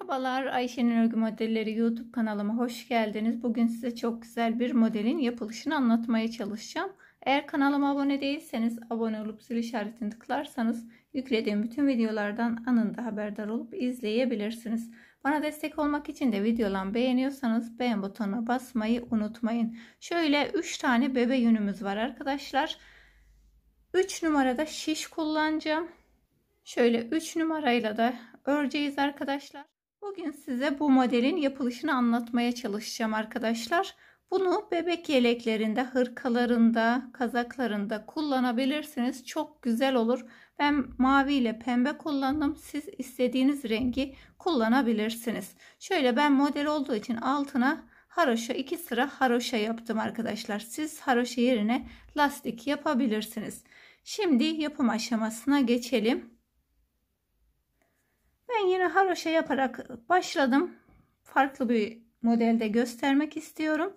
Merhabalar Ayşe'nin Örgü Modelleri YouTube kanalıma hoş geldiniz. Bugün size çok güzel bir modelin yapılışını anlatmaya çalışacağım. Eğer kanalıma abone değilseniz abone olup zil işaretini tıklarsanız yüklediğim bütün videolardan anında haberdar olup izleyebilirsiniz. Bana destek olmak için de videolan beğeniyorsanız beğen butonuna basmayı unutmayın. Şöyle 3 tane bebe yünümüz var arkadaşlar. 3 numarada şiş kullanacağım. Şöyle 3 numarayla da öreceğiz arkadaşlar. Bugün size bu modelin yapılışını anlatmaya çalışacağım arkadaşlar. Bunu bebek yeleklerinde, hırkalarında, kazaklarında kullanabilirsiniz. Çok güzel olur. Ben mavi ile pembe kullandım. Siz istediğiniz rengi kullanabilirsiniz. Şöyle ben model olduğu için altına haroşa iki sıra haroşa yaptım arkadaşlar. Siz haroşa yerine lastik yapabilirsiniz. Şimdi yapım aşamasına geçelim. Hemen yine haroşa şey yaparak başladım. Farklı bir modelde göstermek istiyorum.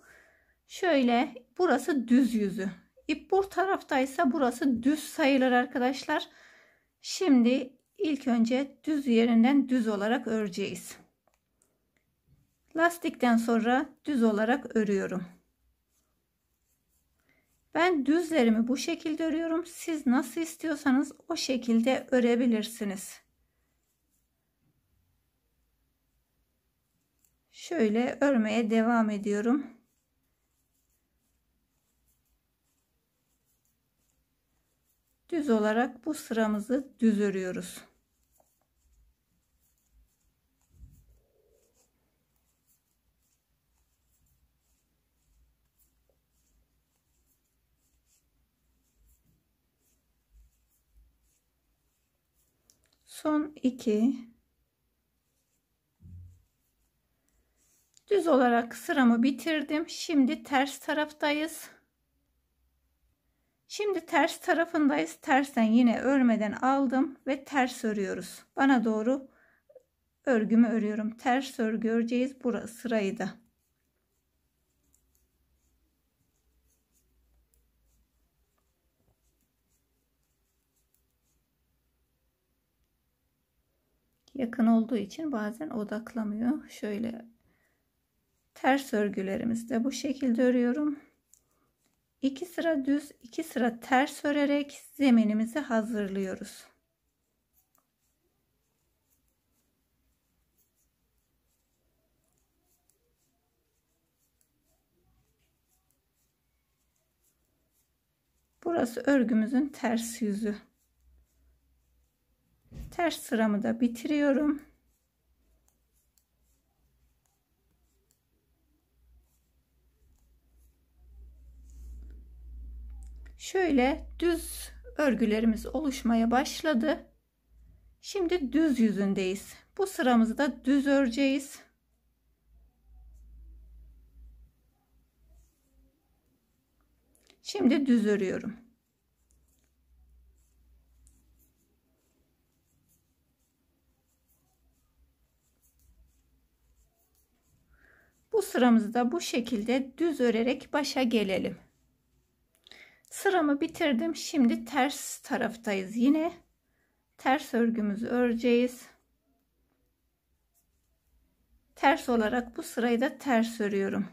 Şöyle burası düz yüzü. İp bu taraftaysa burası düz sayılır arkadaşlar. Şimdi ilk önce düz yerinden düz olarak öreceğiz. Lastikten sonra düz olarak örüyorum. Ben düzlerimi bu şekilde örüyorum. Siz nasıl istiyorsanız o şekilde örebilirsiniz. şöyle örmeye devam ediyorum. Düz olarak bu sıramızı düz örüyoruz. Son 2 Düz olarak sıramı bitirdim. Şimdi ters taraftayız. Şimdi ters tarafındayız. Tersten yine örmeden aldım ve ters örüyoruz. Bana doğru örgümü örüyorum. Ters örgü göreceğiz. Burası sırayı da. Yakın olduğu için bazen odaklamıyor. Şöyle ters örgülerimizi de bu şekilde örüyorum. 2 sıra düz 2 sıra ters örerek zeminimizi hazırlıyoruz. Burası örgümüzün ters yüzü. Ters sıramı da bitiriyorum. Şöyle düz örgülerimiz oluşmaya başladı. Şimdi düz yüzündeyiz. Bu sıramızı da düz öreceğiz. Şimdi düz örüyorum. Bu sıramızı da bu şekilde düz örerek başa gelelim. Sıramı bitirdim. Şimdi ters taraftayız yine. Ters örgümüzü öreceğiz. Ters olarak bu sırayı da ters örüyorum.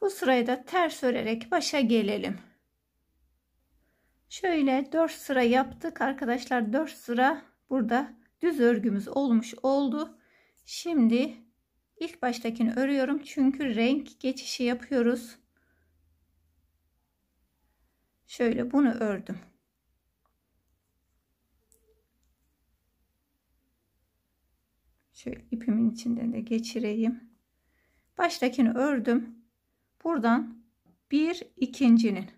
Bu sırayı da ters örerek başa gelelim. Şöyle 4 sıra yaptık arkadaşlar. 4 sıra burada düz örgümüz olmuş oldu. Şimdi ilk baştakini örüyorum. Çünkü renk geçişi yapıyoruz. Şöyle bunu ördüm. Şöyle ipimin içinden de geçireyim. Baştakini ördüm. Buradan bir ikincinin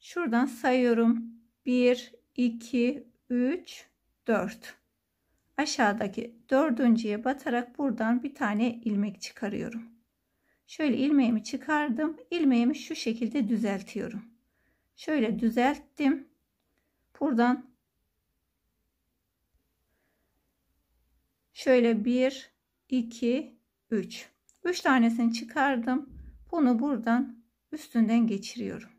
Şuradan sayıyorum. 1, 2, 3, 4. Aşağıdaki dördüncüye batarak buradan bir tane ilmek çıkarıyorum. Şöyle ilmeğimi çıkardım. Ilmeğimi şu şekilde düzeltiyorum. Şöyle düzelttim. Buradan şöyle 1, 2, 3. 3 tanesini çıkardım. Bunu buradan üstünden geçiriyorum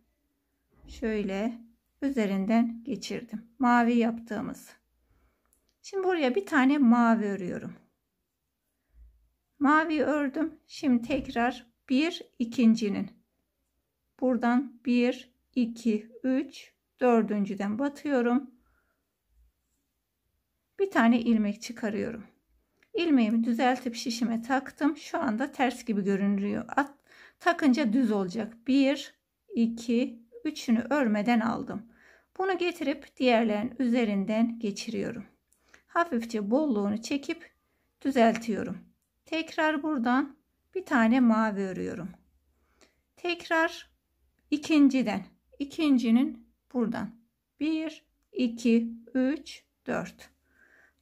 şöyle üzerinden geçirdim. Mavi yaptığımız. Şimdi buraya bir tane mavi örüyorum. Mavi ördüm. Şimdi tekrar bir ikincinin. Buradan bir, iki, üç, dördüncüden batıyorum. Bir tane ilmek çıkarıyorum. İlmeğimi düzeltip şişime taktım. Şu anda ters gibi görünüyor. At, takınca düz olacak. Bir iki üçünü örmeden aldım. Bunu getirip diğerlerin üzerinden geçiriyorum. Hafifçe bolluğunu çekip düzeltiyorum. Tekrar buradan bir tane mavi örüyorum. Tekrar ikinciden, ikincinin buradan 1, 2, 3, 4.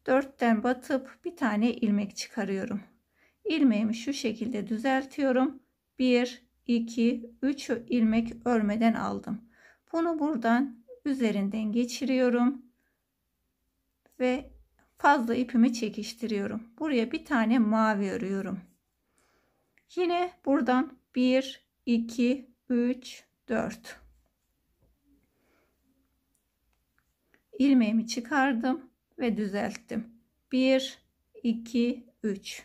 4'ten batıp bir tane ilmek çıkarıyorum. İlmeğimi şu şekilde düzeltiyorum. 1, 2, 3 ilmek örmeden aldım. Bunu buradan üzerinden geçiriyorum. Ve fazla ipimi çekiştiriyorum. Buraya bir tane mavi örüyorum. Yine buradan 1, 2, 3, 4. ilmeğimi çıkardım ve düzelttim. 1, 2, 3.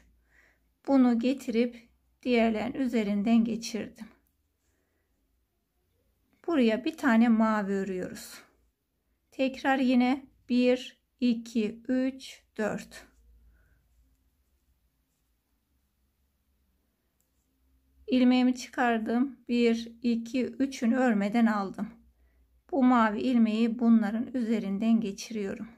Bunu getirip diğerlerin üzerinden geçirdim. Buraya bir tane mavi örüyoruz. Tekrar yine 1, 2, 3, 4. ilmeğimi çıkardım. 1, 2, 3'ünü örmeden aldım. Bu mavi ilmeği bunların üzerinden geçiriyorum.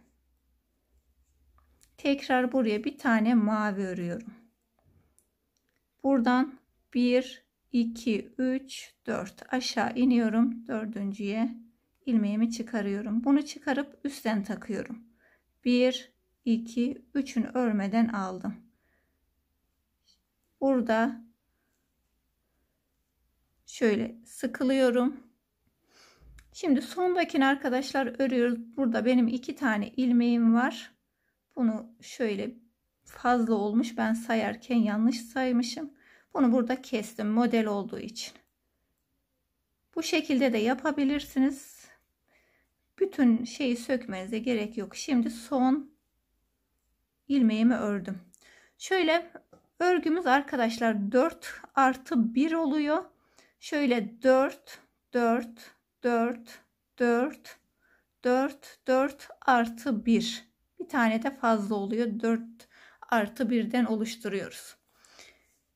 Tekrar buraya bir tane mavi örüyorum. Buradan 1, 2, 3, 4 aşağı iniyorum. Dördüncüye ilmeğimi çıkarıyorum. Bunu çıkarıp üstten takıyorum. 1, 2, 3'ünü örmeden aldım. Burada şöyle sıkılıyorum. Şimdi sondakini arkadaşlar örüyoruz. Burada benim iki tane ilmeğim var. Bunu şöyle fazla olmuş. Ben sayarken yanlış saymışım. Bunu burada kestim model olduğu için. Bu şekilde de yapabilirsiniz. Bütün şeyi sökmenize gerek yok. Şimdi son ilmeğimi ördüm. Şöyle örgümüz arkadaşlar 4 artı 1 oluyor. Şöyle 4, 4, 4, 4, 4, 4 artı 1. Bir tane de fazla oluyor. 4 artı birden oluşturuyoruz.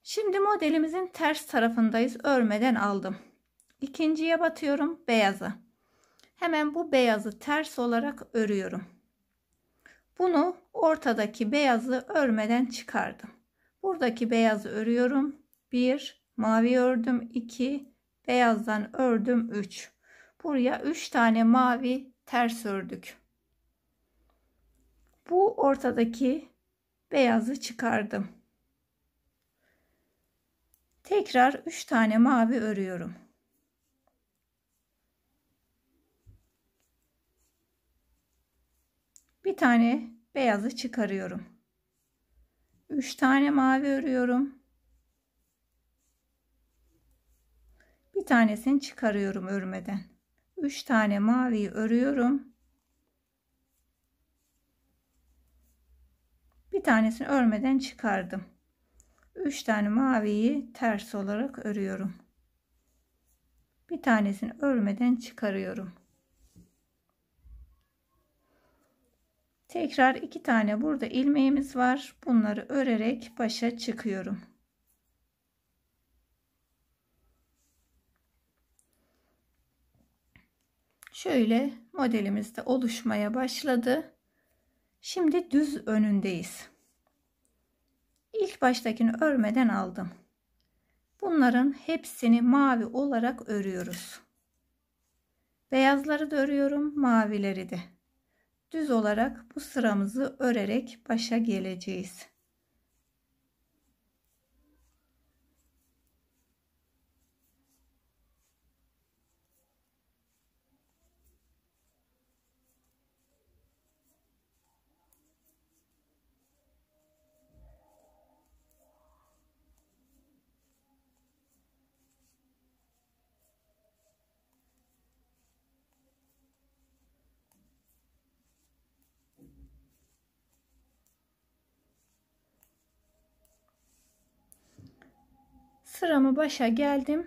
Şimdi modelimizin ters tarafındayız. Örmeden aldım. İkinciye batıyorum beyazı. Hemen bu beyazı ters olarak örüyorum. Bunu ortadaki beyazı örmeden çıkardım. Buradaki beyazı örüyorum. 1 mavi ördüm 2 beyazdan ördüm 3. Buraya 3 tane mavi ters ördük. Bu ortadaki beyazı çıkardım. Tekrar 3 tane mavi örüyorum. Bir tane beyazı çıkarıyorum. 3 tane mavi örüyorum. Bir tanesini çıkarıyorum örmeden. 3 tane maviyi örüyorum. bir tanesini örmeden çıkardım. 3 tane maviyi ters olarak örüyorum. Bir tanesini örmeden çıkarıyorum. Tekrar iki tane burada ilmeğimiz var. Bunları örerek başa çıkıyorum. Şöyle modelimiz de oluşmaya başladı. Şimdi düz önündeyiz. İlk baştakini örmeden aldım. Bunların hepsini mavi olarak örüyoruz. Beyazları da örüyorum, mavileri de. Düz olarak bu sıramızı örerek başa geleceğiz. sıramı başa geldim.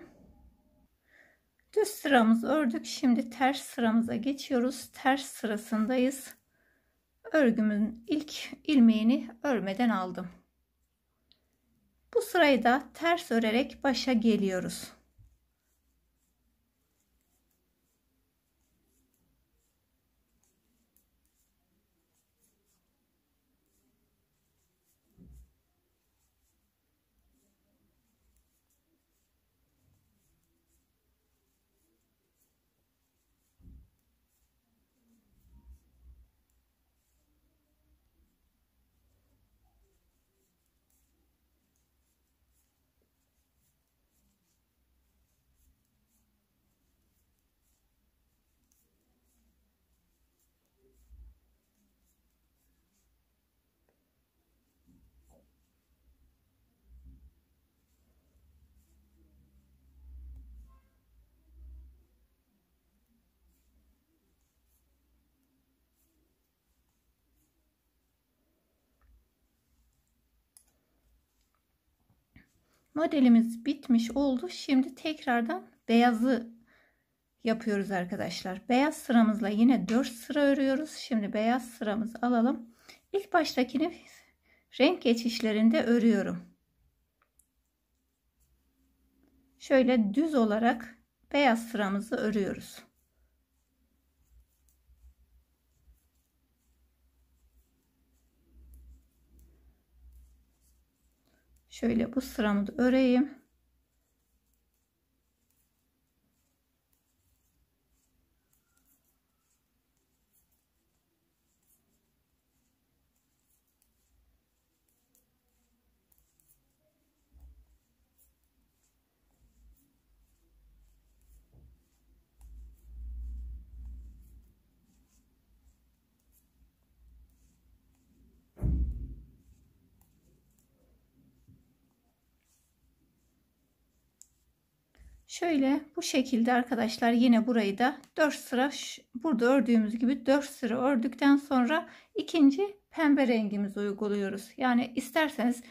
Düz sıramız ördük. Şimdi ters sıramıza geçiyoruz. Ters sırasındayız. Örgümün ilk ilmeğini örmeden aldım. Bu sırayı da ters örerek başa geliyoruz. Modelimiz bitmiş oldu. Şimdi tekrardan beyazı yapıyoruz arkadaşlar. Beyaz sıramızla yine 4 sıra örüyoruz. Şimdi beyaz sıramızı alalım. İlk baştakini renk geçişlerinde örüyorum. Şöyle düz olarak beyaz sıramızı örüyoruz. Şöyle bu sıramı da öreyim. Şöyle bu şekilde arkadaşlar yine burayı da 4 sıra burada ördüğümüz gibi 4 sıra ördükten sonra ikinci pembe rengimizi uyguluyoruz. Yani isterseniz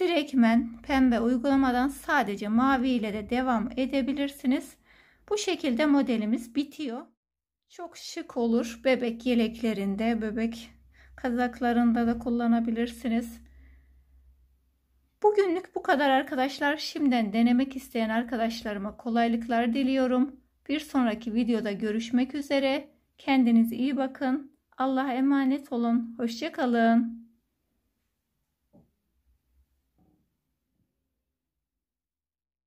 direktmen pembe uygulamadan sadece mavi ile de devam edebilirsiniz. Bu şekilde modelimiz bitiyor. Çok şık olur bebek yeleklerinde, bebek kazaklarında da kullanabilirsiniz. Bugünlük bu kadar arkadaşlar. Şimdiden denemek isteyen arkadaşlarıma kolaylıklar diliyorum. Bir sonraki videoda görüşmek üzere. Kendinize iyi bakın. Allah'a emanet olun. Hoşçakalın.